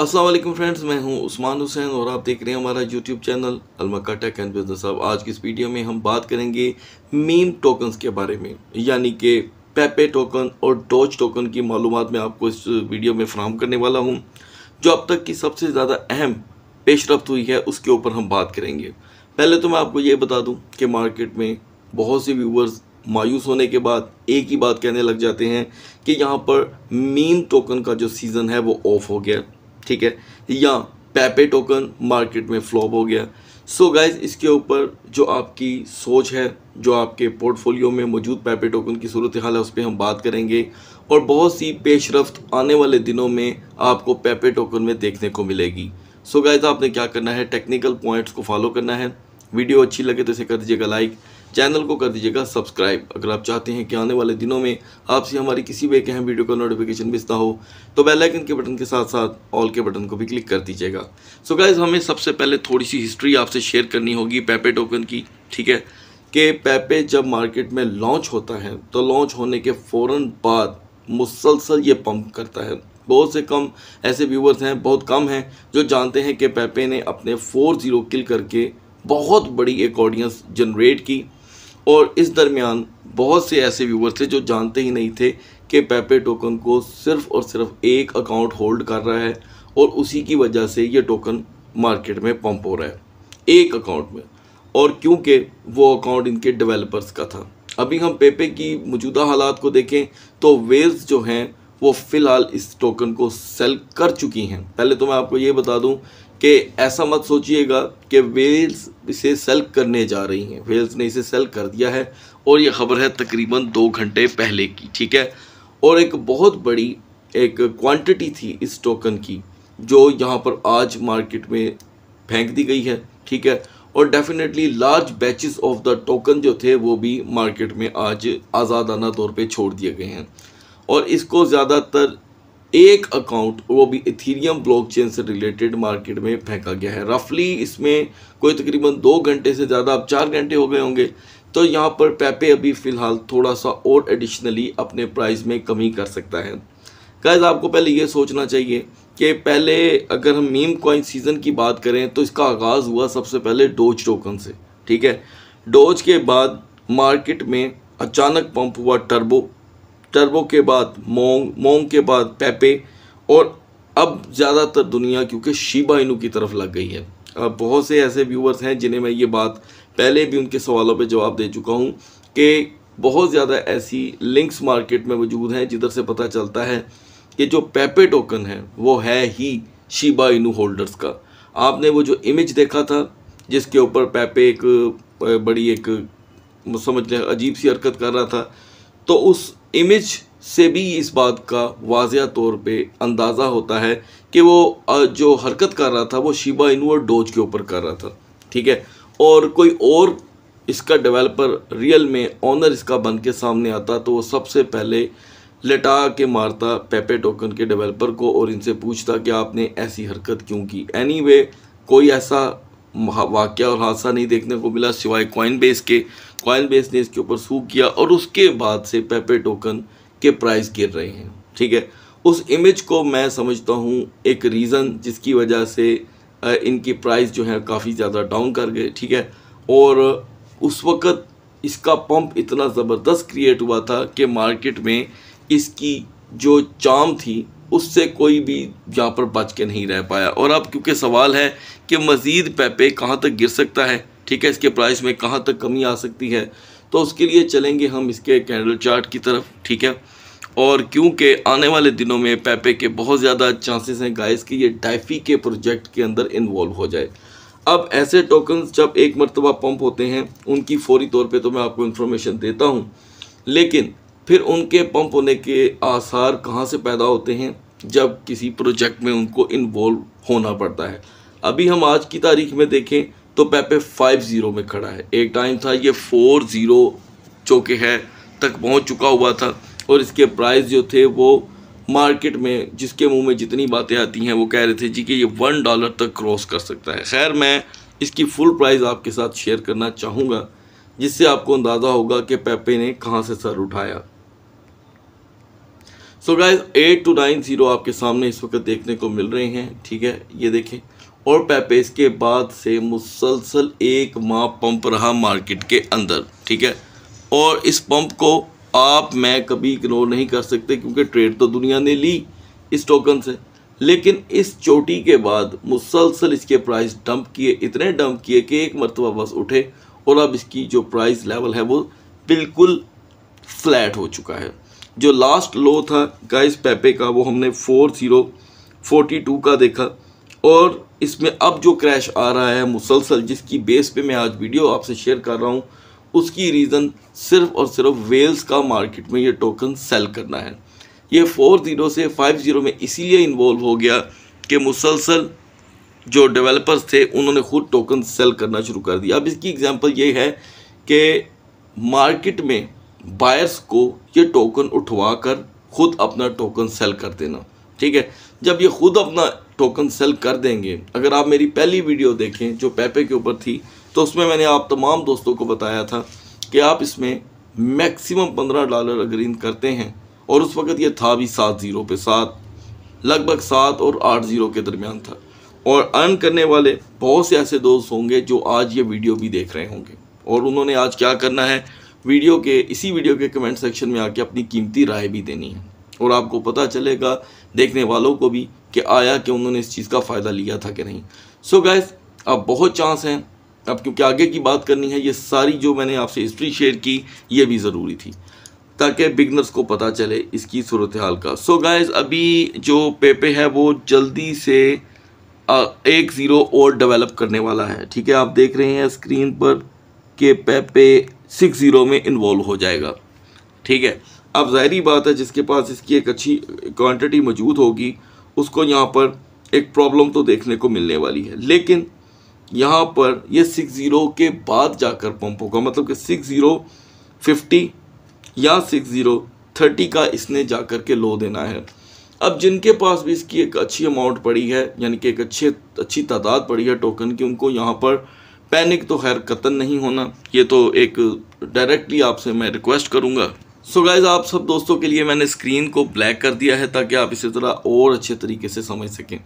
Aslam friends मैं हूं उस्मान हुसैन और आप देख रहे हैं हमारा यूट्यूब चैनल अलमक्का टेक एंड बिजनेस अब आज की इस वीडियो में हम बात करेंगे मीम टोकन्स के बारे में यानी कि पेपे टोकन और डोज टोकन की मालूम मैं आपको इस वीडियो में फ्राहम करने वाला हूं जो अब तक की सबसे ज़्यादा अहम पेशरफ हुई है उसके ऊपर हम बात करेंगे पहले तो मैं आपको ये बता दूँ कि मार्केट में बहुत से व्यूवर्स मायूस होने के बाद एक ही बात कहने लग जाते हैं कि यहाँ पर मीम टोकन का जो सीज़न है वो ऑफ हो गया ठीक है या पेपे टोकन मार्केट में फ्लॉप हो गया सो so गाइज इसके ऊपर जो आपकी सोच है जो आपके पोर्टफोलियो में मौजूद पेपे टोकन की सूरत हाल है उस पर हम बात करेंगे और बहुत सी पेशरफ आने वाले दिनों में आपको पेपे टोकन में देखने को मिलेगी सो so गाइज आपने क्या करना है टेक्निकल पॉइंट्स को फॉलो करना है वीडियो अच्छी लगे तो इसे कर दीजिएगा लाइक चैनल को कर दीजिएगा सब्सक्राइब अगर आप चाहते हैं कि आने वाले दिनों में आपसे हमारी किसी भी एक अहम वीडियो का नोटिफिकेशन मिस हो तो बेल आइकन के बटन के साथ साथ ऑल के बटन को भी क्लिक कर दीजिएगा सो गाइज हमें सबसे पहले थोड़ी सी हिस्ट्री आपसे शेयर करनी होगी पेपे टोकन की ठीक है कि पेपे जब मार्केट में लॉन्च होता है तो लॉन्च होने के फ़ौर बाद मुसलसल ये पम्प करता है बहुत से कम ऐसे व्यूवर्स हैं बहुत कम हैं जो जानते हैं कि पेपे ने अपने फोर ज़ीरो किल करके बहुत बड़ी एक ऑडियंस जनरेट की और इस दरमियान बहुत से ऐसे व्यूवर थे जो जानते ही नहीं थे कि पेपे टोकन को सिर्फ और सिर्फ एक अकाउंट होल्ड कर रहा है और उसी की वजह से ये टोकन मार्केट में पंप हो रहा है एक अकाउंट में और क्योंकि वो अकाउंट इनके डेवलपर्स का था अभी हम पेपे की मौजूदा हालात को देखें तो वेव्स जो हैं वो फ़िलहाल इस टोकन को सेल कर चुकी हैं पहले तो मैं आपको ये बता दूं कि ऐसा मत सोचिएगा कि वेल्स इसे सेल करने जा रही हैं वेल्स ने इसे सेल कर दिया है और यह खबर है तकरीबन दो घंटे पहले की ठीक है और एक बहुत बड़ी एक क्वांटिटी थी इस टोकन की जो यहाँ पर आज मार्केट में फेंक दी गई है ठीक है और definitely large batches of the token जो थे वो भी मार्केट में आज आज़ादाना तौर पे छोड़ दिए गए हैं और इसको ज़्यादातर एक अकाउंट वो भी इथीरियम ब्लॉकचेन से रिलेटेड मार्केट में फेंका गया है रफली इसमें कोई तकरीबन दो घंटे से ज़्यादा अब चार घंटे हो गए होंगे तो यहाँ पर पैपे अभी फ़िलहाल थोड़ा सा और एडिशनली अपने प्राइस में कमी कर सकता है गैज़ आपको पहले ये सोचना चाहिए कि पहले अगर हम मीम कॉइन सीज़न की बात करें तो इसका आगाज़ हुआ सबसे पहले डोज टोकन से ठीक है डोज के बाद मार्केट में अचानक पंप हुआ टर्बो टर्बो के बाद मोंग मोंग के बाद पेपे और अब ज़्यादातर दुनिया क्योंकि शिबा इनू की तरफ लग गई है अब बहुत से ऐसे व्यूवर्स हैं जिन्हें मैं ये बात पहले भी उनके सवालों पे जवाब दे चुका हूँ कि बहुत ज़्यादा ऐसी लिंक्स मार्केट में मौजूद हैं जिधर से पता चलता है कि जो पेपे टोकन है वो है ही शिबा इनू होल्डर्स का आपने वो जो इमेज देखा था जिसके ऊपर पेपे एक बड़ी एक समझ लें अजीब सी हरकत कर रहा था तो उस इमेज से भी इस बात का वाजिया तौर पे अंदाज़ा होता है कि वो जो हरकत कर रहा था वो शिबा इन डोज के ऊपर कर रहा था ठीक है और कोई और इसका डेवलपर रियल में ऑनर इसका बन के सामने आता तो वो सबसे पहले लटा के मारता पेपे टोकन के डेवलपर को और इनसे पूछता कि आपने ऐसी हरकत क्यों की एनी anyway, कोई ऐसा वाक़ और हादसा नहीं देखने को मिला सिवाय कॉइन बेस के कॉइन बेस ने इसके ऊपर सूख किया और उसके बाद से पेपे टोकन के प्राइस गिर रहे हैं ठीक है उस इमेज को मैं समझता हूँ एक रीज़न जिसकी वजह से इनकी प्राइस जो है काफ़ी ज़्यादा डाउन कर गए ठीक है और उस वक़्त इसका पंप इतना ज़बरदस्त क्रिएट हुआ था कि मार्केट में इसकी जो चाम थी उससे कोई भी यहाँ पर बच के नहीं रह पाया और अब क्योंकि सवाल है कि मज़ीद पेपे कहाँ तक गिर सकता है ठीक है इसके प्राइस में कहाँ तक कमी आ सकती है तो उसके लिए चलेंगे हम इसके कैंडल चार्ट की तरफ ठीक है और क्योंकि आने वाले दिनों में पेपे के बहुत ज़्यादा चांसेस हैं गाइस कि ये डाइफी के प्रोजेक्ट के अंदर इन्वॉल्व हो जाए अब ऐसे टोकन जब एक मरतबा पंप होते हैं उनकी फौरी तौर पे तो मैं आपको इन्फॉर्मेशन देता हूँ लेकिन फिर उनके पंप होने के आसार कहाँ से पैदा होते हैं जब किसी प्रोजेक्ट में उनको इन्वॉल्व होना पड़ता है अभी हम आज की तारीख में देखें तो पेपे फाइव ज़ीरो में खड़ा है एक टाइम था ये फोर ज़ीरो जो कि है तक पहुंच चुका हुआ था और इसके प्राइस जो थे वो मार्केट में जिसके मुंह में जितनी बातें आती हैं वो कह रहे थे जी कि ये वन डॉलर तक क्रॉस कर सकता है खैर मैं इसकी फुल प्राइस आपके साथ शेयर करना चाहूँगा जिससे आपको अंदाज़ा होगा कि पेपे ने कहाँ से सर उठाया so guys eight two nine zero आपके सामने इस वक्त देखने को मिल रहे हैं ठीक है ये देखें और पैपे के बाद से मुसलसल एक माह पंप रहा मार्केट के अंदर ठीक है और इस पंप को आप मैं कभी इग्नोर नहीं कर सकते क्योंकि ट्रेड तो दुनिया ने ली इस टोकन से लेकिन इस चोटी के बाद मुसलसल इसके प्राइस डंप किए इतने डंप किए कि एक मरतबा बस उठे और अब इसकी जो प्राइस लेवल है वो बिल्कुल फ्लैट हो चुका है जो लास्ट लो था गाइस पेपे का वो हमने फोर ज़ीरो फोर्टी टू का देखा और इसमें अब जो क्रैश आ रहा है मुसलसल जिसकी बेस पे मैं आज वीडियो आपसे शेयर कर रहा हूँ उसकी रीज़न सिर्फ और सिर्फ वेल्स का मार्केट में ये टोकन सेल करना है ये फोर ज़ीरो से फाइव ज़ीरो में इसीलिए इन्वॉल्व हो गया कि मुसलसल जो डेवलपर्स थे उन्होंने ख़ुद टोकन सेल करना शुरू कर दिया अब इसकी एग्ज़ाम्पल ये है कि मार्केट में बायर्स को ये टोकन उठवा कर खुद अपना टोकन सेल कर देना ठीक है जब ये खुद अपना टोकन सेल कर देंगे अगर आप मेरी पहली वीडियो देखें जो पेपे के ऊपर थी तो उसमें मैंने आप तमाम दोस्तों को बताया था कि आप इसमें मैक्सिमम पंद्रह डॉलर अगर इन करते हैं और उस वक्त ये था भी सात ज़ीरो पे सात लगभग सात और आठ ज़ीरो के दरमियान था और अर्न करने वाले बहुत से ऐसे दोस्त होंगे जो आज ये वीडियो भी देख रहे होंगे और उन्होंने आज क्या करना है वीडियो के इसी वीडियो के कमेंट सेक्शन में आके अपनी कीमती राय भी देनी है और आपको पता चलेगा देखने वालों को भी कि आया कि उन्होंने इस चीज़ का फ़ायदा लिया था कि नहीं सो so गैस अब बहुत चांस हैं अब क्योंकि आगे की बात करनी है ये सारी जो मैंने आपसे हिस्ट्री शेयर की ये भी ज़रूरी थी ताकि बिगनर्स को पता चले इसकी सूरत हाल का सो so गैस अभी जो पेपे है वो जल्दी से एक ज़ीरो और डेवलप करने वाला है ठीक है आप देख रहे हैं स्क्रीन पर कि पेपे सिक्स ज़ीरो में इन्वॉल्व हो जाएगा ठीक है अब ज़ाहरी बात है जिसके पास इसकी एक अच्छी क्वांटिटी मौजूद होगी उसको यहाँ पर एक प्रॉब्लम तो देखने को मिलने वाली है लेकिन यहाँ पर यह सिक्स ज़ीरो के बाद जाकर पंप होगा मतलब कि सिक्स ज़ीरो फिफ्टी या सिक्स ज़ीरो थर्टी का इसने जाकर के लो देना है अब जिनके पास भी इसकी एक अच्छी अमाउंट पड़ी है यानी कि एक अच्छे अच्छी तादाद पड़ी है टोकन की उनको यहाँ पर पैनिक तो खैर कतन नहीं होना ये तो एक डायरेक्टली आपसे मैं रिक्वेस्ट करूँगा सो so गाइज आप सब दोस्तों के लिए मैंने स्क्रीन को ब्लैक कर दिया है ताकि आप इसे तरह और अच्छे तरीके से समझ सकें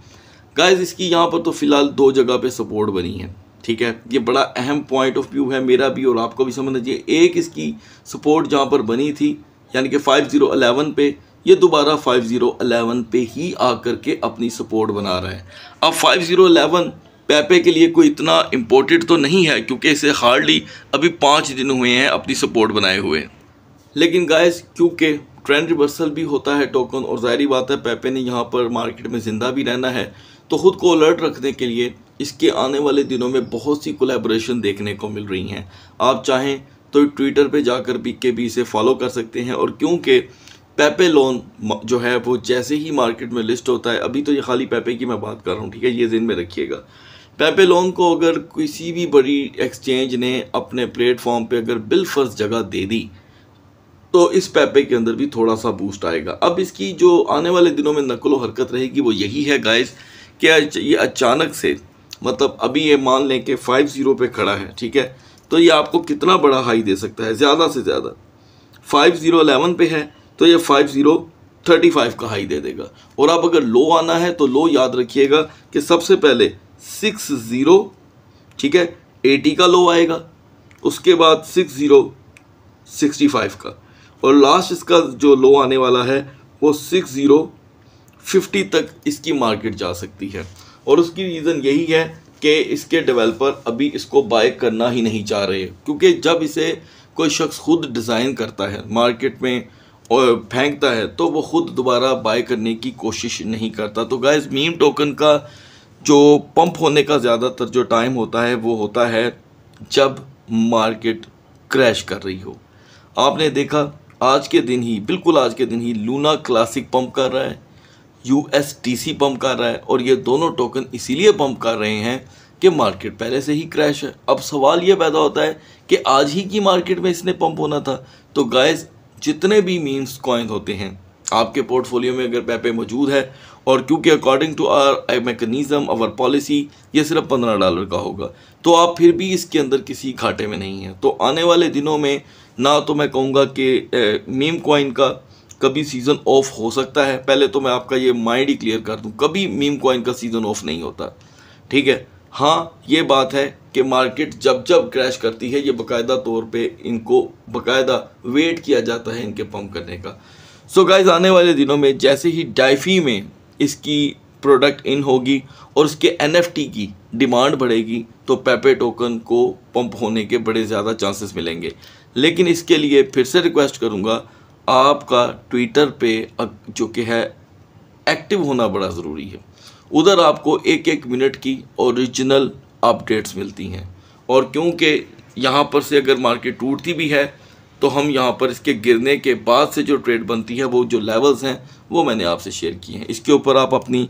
गाइज इसकी यहाँ पर तो फ़िलहाल दो जगह पे सपोर्ट बनी है ठीक है ये बड़ा अहम पॉइंट ऑफ व्यू है मेरा भी और आपको भी समझना चाहिए एक इसकी सपोर्ट जहाँ पर बनी थी यानी कि अलेवन पे ये दोबारा अलेवन पे ही आकर के अपनी सपोर्ट बना रहा है अब 5011 पैपे के लिए कोई इतना इम्पोर्टेंट तो नहीं है क्योंकि इसे हार्डली अभी पाँच दिन हुए हैं अपनी सपोर्ट बनाए हुए लेकिन गाइस क्योंकि ट्रेंड रिवर्सल भी होता है टोकन और ज़ाहरी बात है पैपे ने यहाँ पर मार्केट में ज़िंदा भी रहना है तो ख़ुद को अलर्ट रखने के लिए इसके आने वाले दिनों में बहुत सी कोलेब्रेशन देखने को मिल रही हैं आप चाहें तो ट्विटर पे जाकर भी के भी इसे फॉलो कर सकते हैं और क्योंकि पेपे लोन जो है वो जैसे ही मार्केट में लिस्ट होता है अभी तो ये खाली पेपे की मैं बात कर रहा हूँ ठीक है ये दिन में रखिएगा पेपेलोन को अगर किसी भी बड़ी एक्सचेंज ने अपने प्लेटफॉर्म पे अगर बिलफर्ज जगह दे दी तो इस पैपे के अंदर भी थोड़ा सा बूस्ट आएगा अब इसकी जो आने वाले दिनों में नकलो हरकत रहेगी वो यही है गाइस कि ये अचानक से मतलब अभी ये मान लें कि फाइव ज़ीरो पर खड़ा है ठीक है तो ये आपको कितना बड़ा हाई दे सकता है ज़्यादा से ज़्यादा फाइव ज़ीरो अलेवन पे है तो ये फाइव ज़ीरो थर्टी फाइव का हाई दे देगा और अब अगर लो आना है तो लो याद रखिएगा कि सबसे पहले सिक्स ज़ीरो ठीक है एटी का लो आएगा उसके बाद सिक्स ज़ीरो सिक्सटी फाइव का और लास्ट इसका जो लो आने वाला है वो सिक्स ज़ीरो फिफ्टी तक इसकी मार्केट जा सकती है और उसकी रीज़न यही है कि इसके डेवलपर अभी इसको बाय करना ही नहीं चाह रहे क्योंकि जब इसे कोई शख्स खुद डिज़ाइन करता है मार्केट में और फेंकता है तो वो ख़ुद दोबारा बाय करने की कोशिश नहीं करता तो गाइज मीम टोकन का जो पंप होने का ज़्यादातर जो टाइम होता है वो होता है जब मार्केट क्रैश कर रही हो आपने देखा आज के दिन ही बिल्कुल आज के दिन ही लूना क्लासिक पंप कर रहा है U S T C pump कर रहा है और ये दोनों टोकन इसीलिए पंप कर रहे हैं कि मार्केट पहले से ही क्रैश है अब सवाल ये पैदा होता है कि आज ही की मार्केट में इसने पंप होना था तो गाइस जितने भी मीम्स कॉइन होते हैं आपके पोर्टफोलियो में अगर पैपे मौजूद है और क्योंकि according to our mechanism our policy ये सिर्फ पंद्रह डॉलर का होगा तो आप फिर भी इसके अंदर किसी घाटे में नहीं हैं तो आने वाले दिनों में ना तो मैं कहूँगा कि मीम uh, कॉइन का कभी सीज़न ऑफ हो सकता है पहले तो मैं आपका ये माइंड ही क्लियर कर दूँ कभी मीम कॉइन का सीज़न ऑफ नहीं होता ठीक है हाँ ये बात है कि मार्केट जब जब क्रैश करती है ये बाकायदा तौर पे इनको बाकायदा वेट किया जाता है इनके पंप करने का सो so गाइज आने वाले दिनों में जैसे ही डाइफी में इसकी प्रोडक्ट इन होगी और उसके एन की डिमांड बढ़ेगी तो पेपे टोकन को पंप होने के बड़े ज़्यादा चांसेस मिलेंगे लेकिन इसके लिए फिर से रिक्वेस्ट करूँगा आपका ट्विटर पे जो कि है एक्टिव होना बड़ा ज़रूरी है उधर आपको एक एक मिनट की ओरिजिनल अपडेट्स मिलती हैं और क्योंकि यहाँ पर से अगर मार्केट टूटती भी है तो हम यहाँ पर इसके गिरने के बाद से जो ट्रेड बनती है वो जो लेवल्स हैं वो मैंने आपसे शेयर किए हैं इसके ऊपर आप अपनी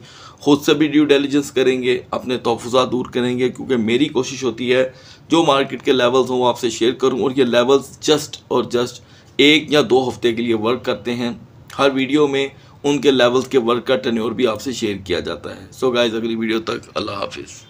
खुद से भी ड्यू डेलीजेंस करेंगे अपने तोहफा दूर करेंगे क्योंकि मेरी कोशिश होती है जो मार्केट के लेवल्स हों वो आपसे शेयर करूँ और ये लेवल्स जस्ट और जस्ट एक या दो हफ्ते के लिए वर्क करते हैं हर वीडियो में उनके लेवल्स के वर्क का टनोर भी आपसे शेयर किया जाता है सो so गाइज अगली वीडियो तक अल्लाह हाफिज़